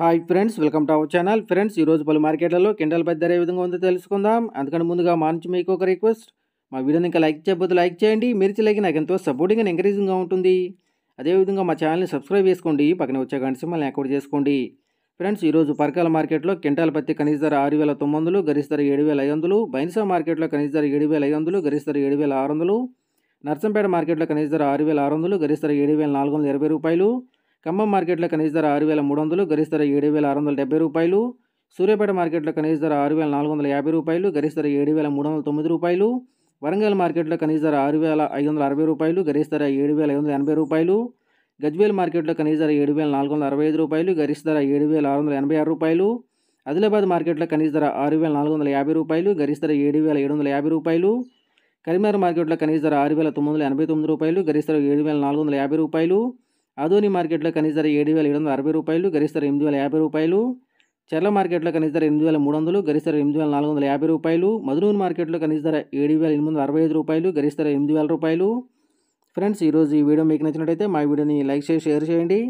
hi friends welcome to our channel friends ఈరోజు పలు మార్కెట్లలో కిండల్ పెద్ద ఏ విధంగా ఉందో తెలుసుకుందాం అందుకని ముందుగా మా నుంచి మీకు ఒక రిక్వెస్ట్ మా వీడియోని ఇంకా లైక్ చేయబోతు లైక్ చేయండి మీరు చేయలేక నాకు ఎంతో సపోర్టింగ్ అండ్ ఎంకరేజింగ్గా ఉంటుంది అదేవిధంగా మా ఛానల్ని సబ్స్క్రైబ్ చేసుకోండి పక్కన వచ్చే కానీ సింహల్ని అకౌంట్ చేసుకోండి ఫ్రెండ్స్ ఈరోజు పరకాల మార్కెట్లో కింటాల పత్తి కనీస ధర ఆరు వేల తొమ్మిది వందలు గరిష్ట ధర ఏడు వేల ఐదు వందలు బైన్సా మార్కెట్లో కనీస ధర ఏడు వేల ఐదు వందలు గరిష్ట ధర ఏడు వేల ఆరు వందలు నర్సంపేట మార్కెట్లో కనీస ధర ఆరు వేల ఆరు వందలు గరిష్ట ధర ఏడు వేల నాలుగు వందల ఇరవై రూపాయలు ఖమ్మం మార్కెట్లో కనీస ధర ఆరు వేల మూడు వందలు గరిష్ట ధర ఏడు వేల ఆరు వందల డెబ్బై రూపాయలు సూర్యాపేట మార్కెట్లో కనీస ధర ఆరు వేల నాలుగు వందల యాభై రూపాయలు గరిష్ట ధర ఏడు వేల మూడు వందల తొమ్మిది రూపాయలు వరంగల్ మార్కెట్లో కనీస ధర ఆరు వేల ఐదు వందల అరవై రూపాయలు గరిష్ట ధర ఏడు వేల ఐదు వందల ఎనభై రూపాయలు గజ్వేల్ మార్కెట్లో కనీస ధర ఏడు వేల నాలుగు వందల అరవై ఐదు రూపాయలు గరిష్ట ధర ఏడు వేల ఆరు వందల ఎనభై ఆరు రూపాయలు ఆదిలాబాద్ మార్కెట్లో కనీస ధర ఆరు వేల నాలుగు వందల యాభై రూపాయలు గరిష్ట ధర ఏడు వేల ఏడు వందల యాభై రూపాయలు కరీంనగర్ మార్కెట్లో కనీస ధర ఆరు వేల తొమ్మిది వందల ఎనభై తొమ్మిది రూపాయలు గరిష్ట ధర ఏడు వేల నాలుగు వందల యాభై రూపాయలు ఆధోని మార్కెట్లో కనీస ధర ఏడు వేల ఏడు వందల అరవై రూపాయలు గరిష్ట ధర ఎనిమిది వేల యాభై రూపాయలు చర్ల మార్కెట్లో కనీస ధర ఎనిమిది వేల మూడు వందలు గరిష్ట ధర ఎనిమిది వేల నాలుగు వందల యాభై రూపాయలు మధునూరు మార్కెట్లో కనీస ధర ఏడు వేల ఎనిమిది వందల అరవై ఐదు రూపాయలు గరిష్ట ధర ఎనిమిది వేల రూపాయలు ఫ్రెండ్స్ ఈరోజు ఈ వీడియో మీకు నచ్చినట్టయితే మా వీడియోని లైక్ చేసి షేర్ చేయండి